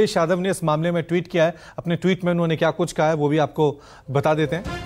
अखिलेश यादव ने इस मामले में ट्वीट किया है अपने ट्वीट में उन्होंने क्या कुछ कहा है वो भी आपको बता देते हैं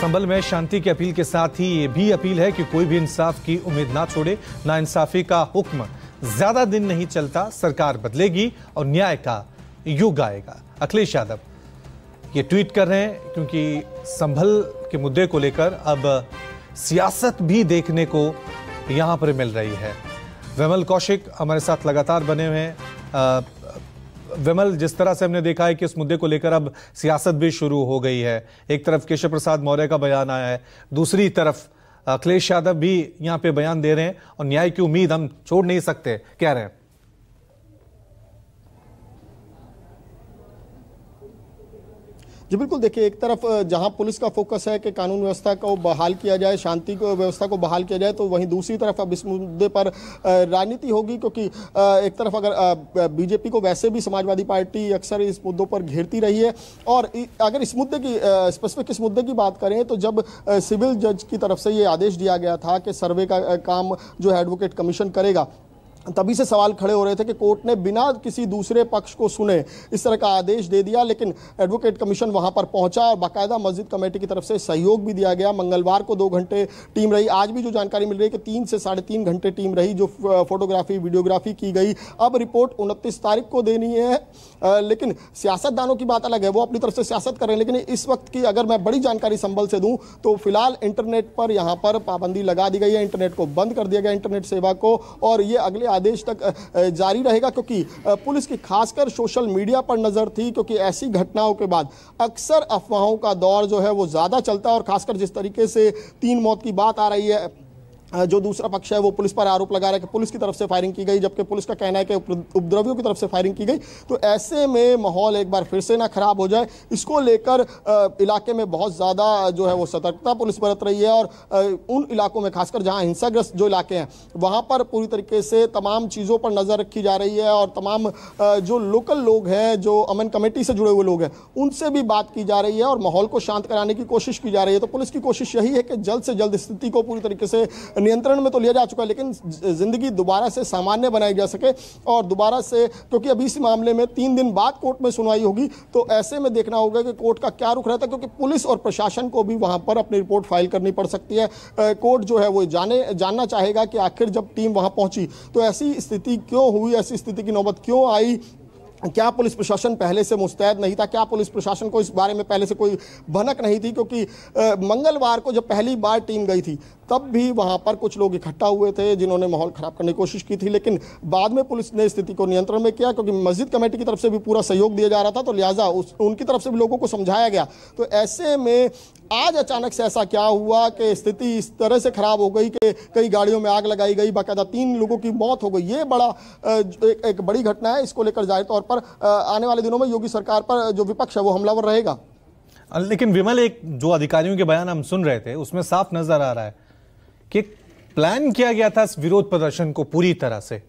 संबल में शांति की अपील के साथ ही ये भी अपील है कि कोई भी इंसाफ की उम्मीद ना छोड़े ना इंसाफी का हुक्म ज्यादा दिन नहीं चलता सरकार बदलेगी और न्याय का युग आएगा अखिलेश यादव ये ट्वीट कर रहे हैं क्योंकि संभल के मुद्दे को लेकर अब सियासत भी देखने को यहां पर मिल रही है विमल कौशिक हमारे साथ लगातार बने हुए हैं विमल जिस तरह से हमने देखा है कि इस मुद्दे को लेकर अब सियासत भी शुरू हो गई है एक तरफ केशव प्रसाद मौर्य का बयान आया है दूसरी तरफ अखिलेश यादव भी यहाँ पे बयान दे रहे हैं और न्याय की उम्मीद हम छोड़ नहीं सकते कह रहे हैं जी बिल्कुल देखिए एक तरफ जहां पुलिस का फोकस है कि कानून व्यवस्था को बहाल किया जाए शांति को व्यवस्था को बहाल किया जाए तो वहीं दूसरी तरफ अब इस मुद्दे पर राजनीति होगी क्योंकि एक तरफ अगर बीजेपी को वैसे भी समाजवादी पार्टी अक्सर इस मुद्दों पर घेरती रही है और अगर इस मुद्दे की स्पेसिफिक इस मुद्दे की बात करें तो जब सिविल जज की तरफ से ये आदेश दिया गया था कि सर्वे का काम जो एडवोकेट कमीशन करेगा तभी से सवाल खड़े हो रहे थे कि कोर्ट ने बिना किसी दूसरे पक्ष को सुने इस तरह का आदेश दे दिया लेकिन एडवोकेट कमीशन वहां पर पहुंचा और बाकायदा मस्जिद कमेटी की तरफ से सहयोग भी दिया गया मंगलवार को दो घंटे टीम रही आज भी जो जानकारी मिल रही है कि तीन से साढ़े तीन घंटे टीम रही जो फोटोग्राफी वीडियोग्राफी की गई अब रिपोर्ट उनतीस तारीख को देनी है लेकिन सियासतदानों की बात अलग है वो अपनी तरफ से सियासत कर रहे हैं लेकिन इस वक्त की अगर मैं बड़ी जानकारी संभल से दूँ तो फिलहाल इंटरनेट पर यहाँ पर पाबंदी लगा दी गई है इंटरनेट को बंद कर दिया गया इंटरनेट सेवा को और ये अगले आदेश तक जारी रहेगा क्योंकि पुलिस की खासकर सोशल मीडिया पर नज़र थी क्योंकि ऐसी घटनाओं के बाद अक्सर अफवाहों का दौर जो है वो ज़्यादा चलता है और खासकर जिस तरीके से तीन मौत की बात आ रही है जो दूसरा पक्ष है वो पुलिस पर आरोप लगा रहा है कि पुलिस की तरफ से फायरिंग की गई जबकि पुलिस का कहना है कि उपद्रवियों की तरफ से फायरिंग की गई तो ऐसे में माहौल एक बार फिर से ना खराब हो जाए इसको लेकर इलाके में बहुत ज़्यादा जो है वो सतर्कता पुलिस बरत रही है और उन इलाकों में खासकर जहाँ हिंसाग्रस्त जो इलाके हैं वहाँ पर पूरी तरीके से तमाम चीज़ों पर नज़र रखी जा रही है और तमाम जो लोकल लोग हैं जो अमन कमेटी से जुड़े हुए लोग हैं उनसे भी बात की जा रही है और माहौल को शांत कराने की कोशिश की जा रही है तो पुलिस की कोशिश यही है कि जल्द से जल्द स्थिति को पूरी तरीके से नियंत्रण में तो लिया जा चुका है लेकिन ज़िंदगी दोबारा से सामान्य बनाई जा सके और दोबारा से क्योंकि अभी इस मामले में तीन दिन बाद कोर्ट में सुनवाई होगी तो ऐसे में देखना होगा कि कोर्ट का क्या रुख रहता है क्योंकि पुलिस और प्रशासन को भी वहाँ पर अपनी रिपोर्ट फाइल करनी पड़ सकती है कोर्ट जो है वो जाने जानना चाहेगा कि आखिर जब टीम वहाँ पहुँची तो ऐसी स्थिति क्यों हुई ऐसी स्थिति की नौबत क्यों आई क्या पुलिस प्रशासन पहले से मुस्तैद नहीं था क्या पुलिस प्रशासन को इस बारे में पहले से कोई भनक नहीं थी क्योंकि मंगलवार को जब पहली बार टीम गई थी तब भी वहां पर कुछ लोग इकट्ठा हुए थे जिन्होंने माहौल ख़राब करने की कोशिश की थी लेकिन बाद में पुलिस ने स्थिति को नियंत्रण में किया क्योंकि मस्जिद कमेटी की तरफ से भी पूरा सहयोग दिया जा रहा था तो लिहाजा उस उनकी तरफ से भी लोगों को समझाया गया तो ऐसे में आज अचानक से ऐसा क्या हुआ कि स्थिति इस तरह से ख़राब हो गई कि कई गाड़ियों में आग लगाई गई बाकायदा तीन लोगों की मौत हो गई ये बड़ा एक, एक बड़ी घटना है इसको लेकर जाहिर तौर पर आने वाले दिनों में योगी सरकार पर जो विपक्ष है वो हमलावर रहेगा लेकिन विमल एक जो अधिकारियों के बयान हम सुन रहे थे उसमें साफ नजर आ रहा है कि प्लान किया गया था इस विरोध प्रदर्शन को पूरी तरह से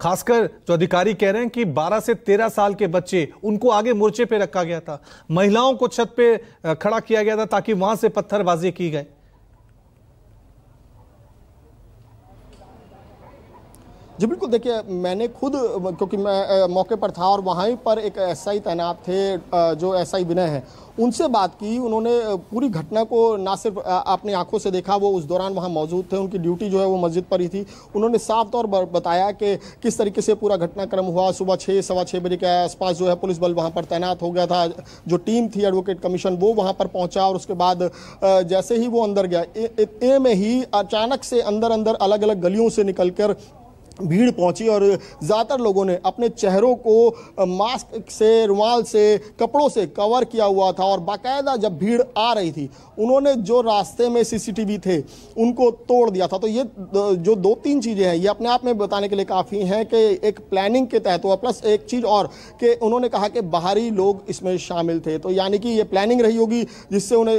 खासकर जो अधिकारी कह रहे हैं कि 12 से 13 साल के बच्चे उनको आगे मोर्चे पे रखा गया था महिलाओं को छत पे खड़ा किया गया था ताकि वहां से पत्थरबाजी की गए जी बिल्कुल देखिए मैंने खुद क्योंकि मैं मौके पर था और वहाँ पर एक एसआई तैनात थे जो एसआई विनय है उनसे बात की उन्होंने पूरी घटना को ना सिर्फ अपनी आंखों से देखा वो उस दौरान वहाँ मौजूद थे उनकी ड्यूटी जो है वो मस्जिद पर ही थी उन्होंने साफ तौर पर बताया कि किस तरीके से पूरा घटनाक्रम हुआ सुबह छः सवा छः बजे के आसपास जो है पुलिस बल वहाँ पर तैनात हो गया था जो टीम थी एडवोकेट कमीशन वो वहाँ पर पहुँचा और उसके बाद जैसे ही वो अंदर गया इतने में ही अचानक से अंदर अंदर अलग अलग गलियों से निकल कर भीड़ पहुंची और ज़्यादातर लोगों ने अपने चेहरों को मास्क से रुमाल से कपड़ों से कवर किया हुआ था और बाकायदा जब भीड़ आ रही थी उन्होंने जो रास्ते में सीसीटीवी थे उनको तोड़ दिया था तो ये जो दो तीन चीज़ें हैं ये अपने आप में बताने के लिए काफ़ी हैं कि एक प्लानिंग के तहत हुआ प्लस एक चीज़ और कि उन्होंने कहा कि बाहरी लोग इसमें शामिल थे तो यानी कि ये प्लानिंग रही होगी जिससे उन्हें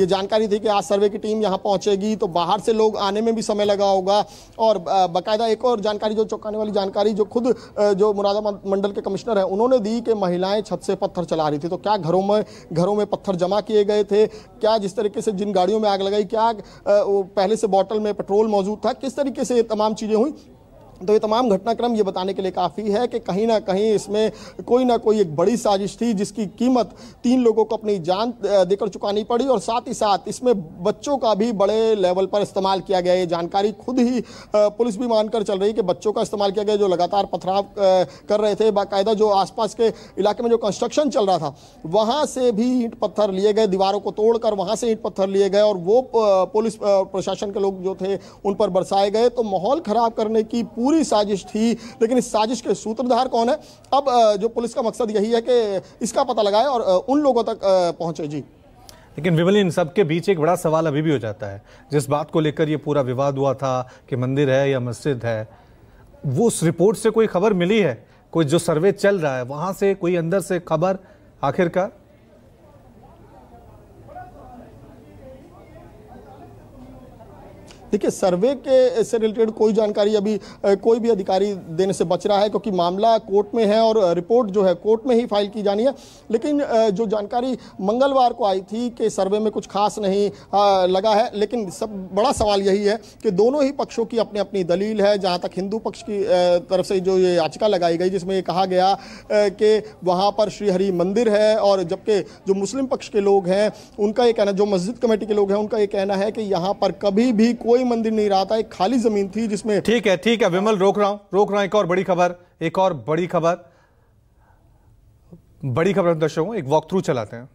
ये जानकारी थी कि आज सर्वे की टीम यहाँ पहुँचेगी तो बाहर से लोग आने में भी समय लगा होगा और बाकायदा एक और जानकारी जो चौंकाने वाली जानकारी जो खुद जो मुरादाबाद मंडल के कमिश्नर हैं उन्होंने दी कि महिलाएं छत से पत्थर चला रही थी तो क्या घरों में घरों में पत्थर जमा किए गए थे क्या जिस तरीके से जिन गाड़ियों में आग लगाई क्या पहले से बॉटल में पेट्रोल मौजूद था किस तरीके से ये तमाम चीज़ें हुई तो ये तमाम घटनाक्रम ये बताने के लिए काफ़ी है कि कहीं ना कहीं इसमें कोई ना कोई एक बड़ी साजिश थी जिसकी कीमत तीन लोगों को अपनी जान देकर चुकानी पड़ी और साथ ही साथ इसमें बच्चों का भी बड़े लेवल पर इस्तेमाल किया गया ये जानकारी खुद ही पुलिस भी मानकर चल रही है कि बच्चों का इस्तेमाल किया गया जो लगातार पथराव कर रहे थे बाकायदा जो आसपास के इलाके में जो कंस्ट्रक्शन चल रहा था वहाँ से भी ईंट पत्थर लिए गए दीवारों को तोड़कर वहाँ से ईंट पत्थर लिए गए और वो पुलिस प्रशासन के लोग जो थे उन पर बरसाए गए तो माहौल ख़राब करने की पूरी पूरी साजिश थी लेकिन इस साजिश के सूत्रधार कौन है अब जो पुलिस का मकसद यही है कि इसका पता लगाए और उन लोगों तक पहुंचे जी लेकिन विमल इन सब के बीच एक बड़ा सवाल अभी भी हो जाता है जिस बात को लेकर ये पूरा विवाद हुआ था कि मंदिर है या मस्जिद है वो उस रिपोर्ट से कोई खबर मिली है कोई जो सर्वे चल रहा है वहां से कोई अंदर से खबर आखिरकार देखिए सर्वे के से रिलेटेड कोई जानकारी अभी कोई भी अधिकारी देने से बच रहा है क्योंकि मामला कोर्ट में है और रिपोर्ट जो है कोर्ट में ही फाइल की जानी है लेकिन जो जानकारी मंगलवार को आई थी कि सर्वे में कुछ खास नहीं लगा है लेकिन सब बड़ा सवाल यही है कि दोनों ही पक्षों की अपनी अपनी दलील है जहाँ तक हिंदू पक्ष की तरफ से जो ये याचिका लगाई गई जिसमें ये कहा गया कि वहाँ पर श्रीहरि मंदिर है और जबकि जो मुस्लिम पक्ष के लोग हैं उनका ये कहना जो मस्जिद कमेटी के लोग हैं उनका ये कहना है कि यहाँ पर कभी भी कोई कोई मंदिर नहीं रहा था एक खाली जमीन थी जिसमें ठीक है ठीक है विमल रोक रहा हूं रोक रहा हूं एक और बड़ी खबर एक और बड़ी खबर बड़ी खबर दर्शकों एक वॉक थ्रू चलाते हैं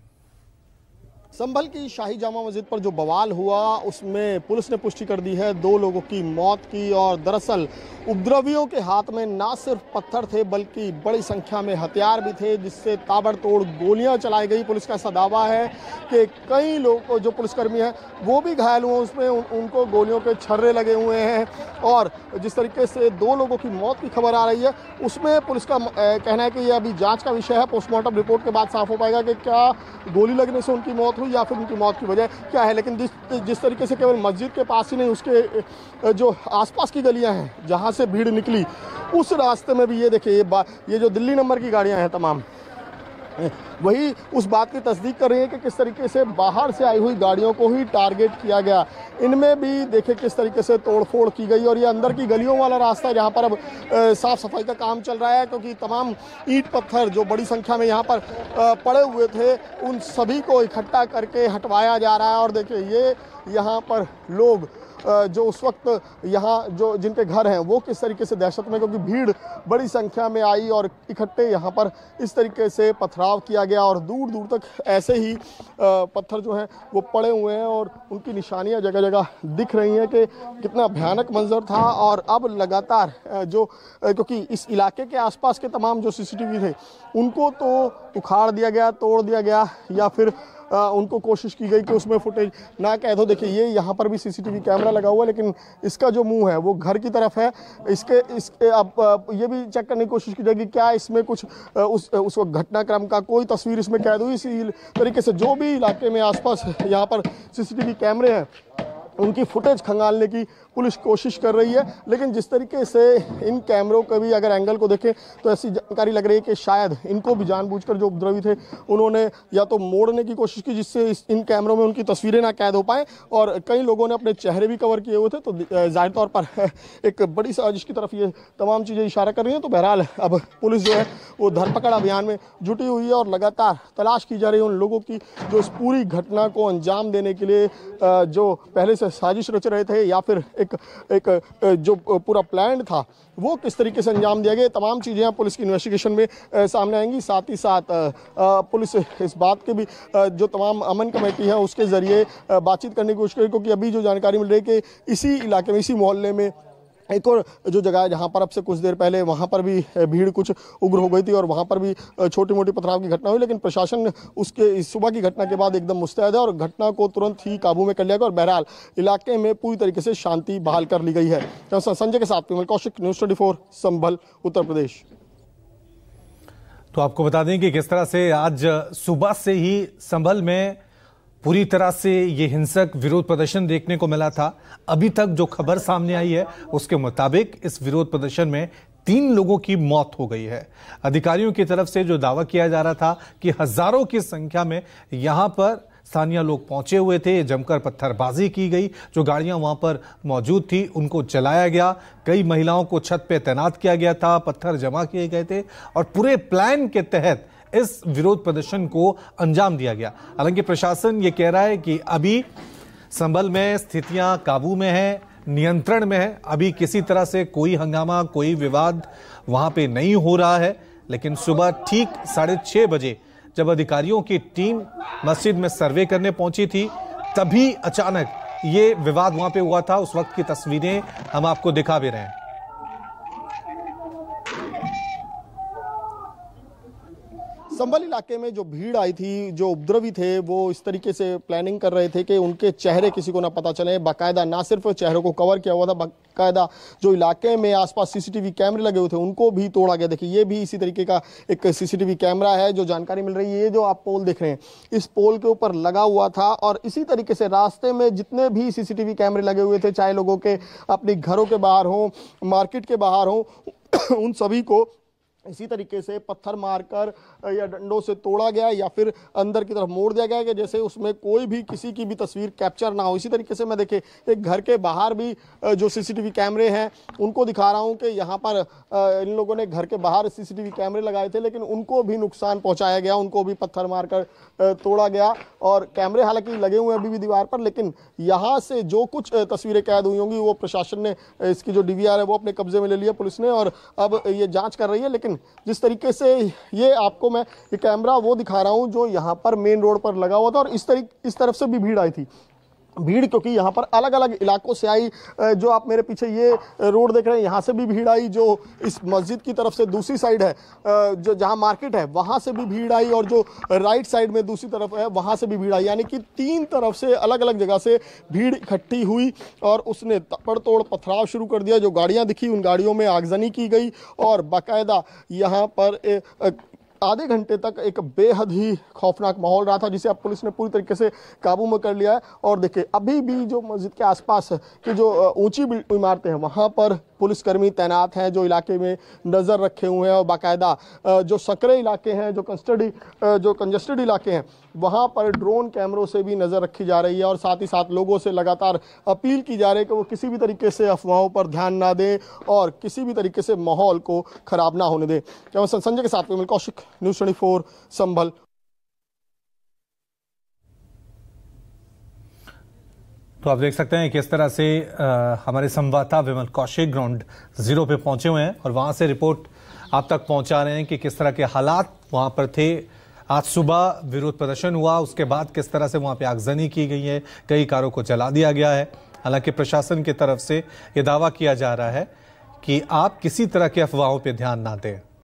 संभल की शाही जामा मस्जिद पर जो बवाल हुआ उसमें पुलिस ने पुष्टि कर दी है दो लोगों की मौत की और दरअसल उपद्रवियों के हाथ में ना सिर्फ पत्थर थे बल्कि बड़ी संख्या में हथियार भी थे जिससे ताबड़तोड़ गोलियां चलाई गई पुलिस का ऐसा दावा है कि कई लोग जो पुलिसकर्मी हैं वो भी घायल हुए उसमें उन, उनको गोलियों के छर्रे लगे हुए हैं और जिस तरीके से दो लोगों की मौत की खबर आ रही है उसमें पुलिस का कहना है कि यह अभी जाँच का विषय है पोस्टमार्टम रिपोर्ट के बाद साफ हो पाएगा कि क्या गोली लगने से उनकी मौत हुई या फिर उनकी मौत की वजह क्या है लेकिन जिस तरीके से केवल मस्जिद के पास ही नहीं उसके जो आसपास की गलियां हैं जहां से भीड़ निकली उस रास्ते में भी ये देखिए ये ये जो दिल्ली नंबर की गाड़ियां हैं तमाम वही उस बात की तस्दीक कर रही है कि किस तरीके से बाहर से आई हुई गाड़ियों को ही टारगेट किया गया इनमें भी देखे किस तरीके से तोड़फोड़ की गई और ये अंदर की गलियों वाला रास्ता है जहाँ पर अब साफ सफाई का काम चल रहा है क्योंकि तमाम ईट पत्थर जो बड़ी संख्या में यहाँ पर पड़े हुए थे उन सभी को इकट्ठा करके हटवाया जा रहा है और देखिए ये यहाँ पर लोग जो उस वक्त यहाँ जो जिनके घर हैं वो किस तरीके से दहशत में क्योंकि भीड़ बड़ी संख्या में आई और इकट्ठे यहाँ पर इस तरीके से पथराव किया गया और दूर दूर तक ऐसे ही पत्थर जो हैं वो पड़े हुए हैं और उनकी निशानियाँ जगह जगह दिख रही हैं कि कितना भयानक मंजर था और अब लगातार जो क्योंकि इस इलाके के आसपास के तमाम जो सीसीटीवी थे उनको तो उखाड़ दिया गया तोड़ दिया गया या फिर आ, उनको कोशिश की गई कि उसमें फुटेज ना कह दो देखिए ये यहाँ पर भी सीसीटीवी कैमरा लगा हुआ है लेकिन इसका जो मुंह है वो घर की तरफ है इसके इसके आप ये भी चेक करने की कोशिश की जाएगी क्या इसमें कुछ उस उस वक्त घटनाक्रम का कोई तस्वीर इसमें कैद हुई इसी तरीके से जो भी इलाके में आसपास यहाँ पर सीसीटीवी कैमरे हैं उनकी फुटेज खंगालने की पुलिस कोशिश कर रही है लेकिन जिस तरीके से इन कैमरों का भी अगर एंगल को देखें तो ऐसी जानकारी लग रही है कि शायद इनको भी जानबूझकर जो उपद्रवी थे उन्होंने या तो मोड़ने की कोशिश की जिससे इस इन कैमरों में उनकी तस्वीरें ना कैद हो पाएँ और कई लोगों ने अपने चेहरे भी कवर किए हुए थे तो जाहिर तौर पर एक बड़ी साजिश की तरफ ये तमाम चीज़ें इशारा कर रही हैं तो बहरहाल अब पुलिस जो है वो धरपकड़ अभियान में जुटी हुई है और लगातार तलाश की जा रही है उन लोगों की जो इस पूरी घटना को अंजाम देने के लिए जो पहले से साजिश रच रहे थे या फिर एक एक जो पूरा प्लान था वो किस तरीके से अंजाम दिया गया तमाम चीज़ें पुलिस की इन्वेस्टिगेशन में सामने आएंगी साथ ही साथ पुलिस इस बात के भी जो तमाम अमन कमेटी है उसके ज़रिए बातचीत करने की कोशिश करेगी क्योंकि अभी जो जानकारी मिल रही है कि इसी इलाके में इसी मोहल्ले में एक और जो जगह है जहाँ पर अब से कुछ देर पहले वहाँ पर भी भीड़ कुछ उग्र हो गई थी और वहाँ पर भी छोटी मोटी पथराव की घटना हुई लेकिन प्रशासन उसके सुबह की घटना के बाद एकदम मुस्तैद है और घटना को तुरंत ही काबू में कर लिया गया और बहरहाल इलाके में पूरी तरीके से शांति बहाल कर ली गई है संजय के साथ विमल कौशिक न्यूज ट्वेंटी संभल उत्तर प्रदेश तो आपको बता दें कि किस तरह से आज सुबह से ही संभल में पूरी तरह से ये हिंसक विरोध प्रदर्शन देखने को मिला था अभी तक जो खबर सामने आई है उसके मुताबिक इस विरोध प्रदर्शन में तीन लोगों की मौत हो गई है अधिकारियों की तरफ से जो दावा किया जा रहा था कि हजारों की संख्या में यहां पर स्थानीय लोग पहुंचे हुए थे जमकर पत्थरबाजी की गई जो गाड़ियां वहां पर मौजूद थी उनको चलाया गया कई महिलाओं को छत पे तैनात किया गया था पत्थर जमा किए गए थे और पूरे प्लान के तहत इस विरोध प्रदर्शन को अंजाम दिया गया हालांकि प्रशासन ये कह रहा है कि अभी संभल में स्थितियां काबू में हैं नियंत्रण में है अभी किसी तरह से कोई हंगामा कोई विवाद वहां पे नहीं हो रहा है लेकिन सुबह ठीक साढ़े छः बजे जब अधिकारियों की टीम मस्जिद में सर्वे करने पहुंची थी तभी अचानक ये विवाद वहां पे हुआ था उस वक्त की तस्वीरें हम आपको दिखा भी रहे हैं संबल इलाके में जो भीड़ आई थी जो उपद्रवी थे वो इस तरीके से प्लानिंग कर रहे थे कि उनके चेहरे किसी को ना पता चले बाकायदा ना सिर्फ चेहरों को कवर किया हुआ था बाकायदा जो इलाके में आसपास सीसीटीवी कैमरे लगे हुए थे उनको भी तोड़ा गया देखिए ये भी इसी तरीके का एक सीसीटीवी कैमरा है जो जानकारी मिल रही है ये जो आप पोल देख रहे हैं इस पोल के ऊपर लगा हुआ था और इसी तरीके से रास्ते में जितने भी सीसीटीवी कैमरे लगे हुए थे चाहे लोगों के अपने घरों के बाहर हों मार्केट के बाहर हों उन सभी को इसी तरीके से पत्थर मारकर या डंडों से तोड़ा गया या फिर अंदर की तरफ मोड़ दिया गया कि जैसे उसमें कोई भी किसी की भी तस्वीर कैप्चर ना हो इसी तरीके से मैं देखे एक घर के बाहर भी जो सीसीटीवी कैमरे हैं उनको दिखा रहा हूं कि यहाँ पर इन लोगों ने घर के बाहर सीसीटीवी कैमरे लगाए थे लेकिन उनको भी नुकसान पहुँचाया गया उनको भी पत्थर मारकर तोड़ा गया और कैमरे हालांकि लगे हुए हैं अभी भी दीवार पर लेकिन यहाँ से जो कुछ तस्वीरें कैद हुई होंगी वो प्रशासन ने इसकी जो डी है वो अपने कब्जे में ले लिया पुलिस ने और अब ये जाँच कर रही है लेकिन लेकिन जिस तरीके से ये आपको मैं ये कैमरा वो दिखा रहा हूँ जो यहाँ पर मेन रोड पर लगा हुआ था और इस तरीके इस तरफ से भी भीड़ आई थी भीड़ क्योंकि यहाँ पर अलग अलग इलाकों से आई जो आप मेरे पीछे ये रोड देख रहे हैं यहाँ से भी भीड़ आई जो इस मस्जिद की तरफ से दूसरी साइड है जो जहाँ मार्केट है वहाँ से भी भीड़ आई और जो राइट साइड में दूसरी तरफ है वहाँ से भी भीड़ आई यानी कि तीन तरफ से अलग अलग जगह से भीड़ इकट्ठी हुई और उसने तपड़ तोड़ पथराव शुरू कर दिया जो गाड़ियाँ दिखी उन गाड़ियों में आगजनी की गई और बाकायदा यहाँ पर आधे घंटे तक एक बेहद ही खौफनाक माहौल रहा था जिसे अब पुलिस ने पूरी तरीके से काबू में कर लिया है और देखिए अभी भी जो मस्जिद के आसपास की जो ऊंची इमारतें हैं वहाँ पर पुलिसकर्मी तैनात हैं जो इलाके में नज़र रखे हुए हैं और बाकायदा जो सकरे इलाके हैं जो कंस्टडी जो कंजस्टेड इलाके हैं वहाँ पर ड्रोन कैमरों से भी नज़र रखी जा रही है और साथ ही साथ लोगों से लगातार अपील की जा रही है कि वो किसी भी तरीके से अफवाहों पर ध्यान ना दें और किसी भी तरीके से माहौल को ख़राब ना होने दें क्या संजय के साथ में कौशिक न्यूज़ ट्वेंटी संभल तो आप देख सकते हैं किस तरह से आ, हमारे संवाददाता विमल कौशिक ग्राउंड जीरो पे पहुंचे हुए हैं और वहां से रिपोर्ट आप तक पहुंचा रहे हैं कि किस तरह के हालात वहां पर थे आज सुबह विरोध प्रदर्शन हुआ उसके बाद किस तरह से वहां पे आगजनी की गई है कई कारों को जला दिया गया है हालांकि प्रशासन की तरफ से ये दावा किया जा रहा है कि आप किसी तरह की अफवाहों पर ध्यान ना दें